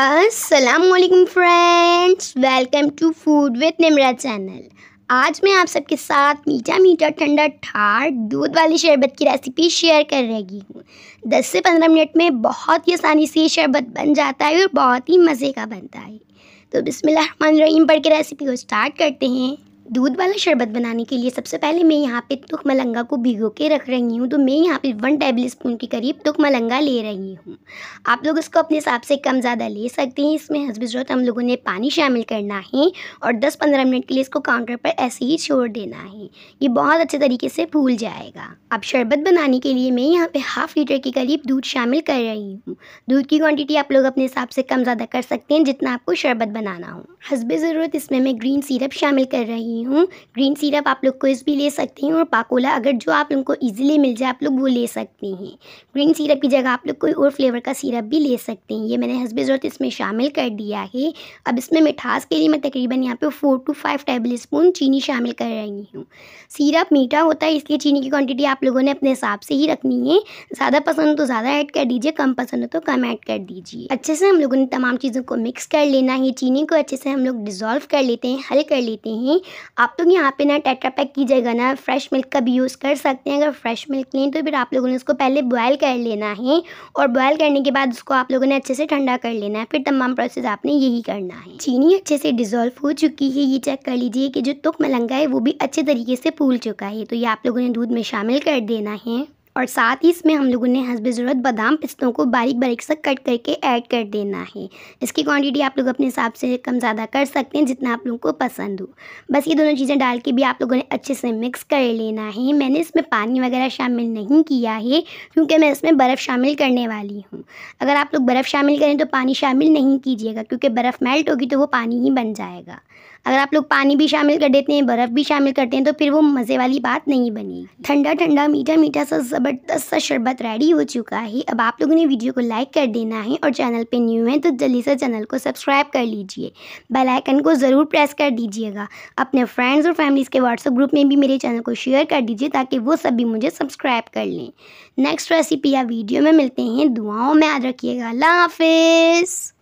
असलकम friends welcome to food with Nimra channel आज मैं आप सबके साथ मीठा मीठा ठंडा ठाट दूध वाली शरबत की रेसिपी शेयर कर रही हूँ 10 से 15 मिनट में बहुत ही आसानी से शरबत बन जाता है और बहुत ही मज़े का बनता है तो बिसमिल्लाम पढ़ के रेसिपी को स्टार्ट करते हैं दूध वाला शरबत बनाने के लिए सबसे पहले मैं यहाँ पे तुख मलंगा को भिगो के रख रही हूँ तो मैं यहाँ पे वन टेबल स्पून के करीब तुख मलंगा ले रही हूँ आप लोग इसको अपने हिसाब से कम ज़्यादा ले सकते हैं इसमें हसब ज़रूरत हम लोगों ने पानी शामिल करना है और दस पंद्रह मिनट के लिए इसको काउंटर पर ऐसे ही छोड़ देना है ये बहुत अच्छे तरीके से फूल जाएगा अब शरबत बनाने के लिए मैं यहाँ पर हाफ़ लीटर के करीब दूध शामिल कर रही हूँ दूध की क्वान्टिटी आप लोग अपने हिसाब से कम ज़्यादा कर सकते हैं जितना आपको शरबत बनाना हो हसब ज़रूरत इसमें मैं ग्रीन सीरप शामिल कर रही हूँ रही हूँ ग्रीन सिरप आप लोग कोइस भी ले सकती हैं और पाकोला अगर जो आप लोग को ईजिली मिल जाए आप लोग वो ले सकती हैं ग्रीन सिरप की जगह आप लोग कोई और फ्लेवर का सिरप भी ले सकते हैं ये मैंने हसब ज़रूरत इसमें शामिल कर दिया है अब इसमें मिठास के लिए मैं तकरीबन यहाँ पर four to five tablespoon चीनी शामिल कर रही हूँ सीरप मीठा होता है इसलिए चीनी की क्वान्टिटी आप लोगों ने अपने हिसाब से ही रखनी है ज़्यादा पसंद हो तो ज़्यादा ऐड कर दीजिए कम पसंद हो तो कम ऐड कर दीजिए अच्छे से हम लोगों ने तमाम चीज़ों को मिक्स कर लेना है चीनी को अच्छे से हम लोग डिज़ोल्व कर लेते हैं हल कर लेते हैं आप लोग यहाँ पे ना टेट्रा पैक की जगह ना फ्रेश मिल्क का भी यूज़ कर सकते हैं अगर फ्रेश मिल्क नहीं तो फिर आप लोगों ने उसको पहले बॉयल कर लेना है और बॉयल करने के बाद उसको आप लोगों ने अच्छे से ठंडा कर लेना है फिर तमाम प्रोसेस आपने यही करना है चीनी अच्छे से डिजोल्व हो चुकी है ये चेक कर लीजिए कि जो तुक मलंगा है वो भी अच्छे तरीके से फूल चुका है तो ये आप लोगों ने दूध में शामिल कर देना है और साथ ही इसमें हम लोगों ने हंसबे ज़रूरत बादाम पिस्तों को बारीक बारीक से कट करके ऐड कर देना है इसकी क्वांटिटी आप लोग अपने हिसाब से कम ज़्यादा कर सकते हैं जितना आप लोगों को पसंद हो बस ये दोनों चीज़ें डाल के भी आप लोगों ने अच्छे से मिक्स कर लेना है मैंने इसमें पानी वगैरह शामिल नहीं किया है क्योंकि मैं इसमें बर्फ़ शामिल करने वाली हूँ अगर आप लोग बर्फ़ शामिल करें तो पानी शामिल नहीं कीजिएगा क्योंकि बर्फ़ मेल्ट होगी तो वो पानी ही बन जाएगा अगर आप लोग पानी भी शामिल कर देते हैं बर्फ़ भी शामिल करते हैं तो फिर वो मज़े वाली बात नहीं बनेगी ठंडा ठंडा मीठा मीठा सा ज़बरदस्त सा शरबत रेडी हो चुका है अब आप लोगों ने वीडियो को लाइक कर देना है और चैनल पे न्यू हैं तो जल्दी से चैनल को सब्सक्राइब कर लीजिए बेल आइकन को ज़रूर प्रेस कर दीजिएगा अपने फ्रेंड्स और फैमिलीज़ के व्हाट्सअप ग्रुप में भी मेरे चैनल को शेयर कर दीजिए ताकि वो सभी मुझे सब्सक्राइब कर लें नेक्स्ट रेसिपी या वीडियो में मिलते हैं दुआओं में याद रखिएगा अल्लाह हाफिज़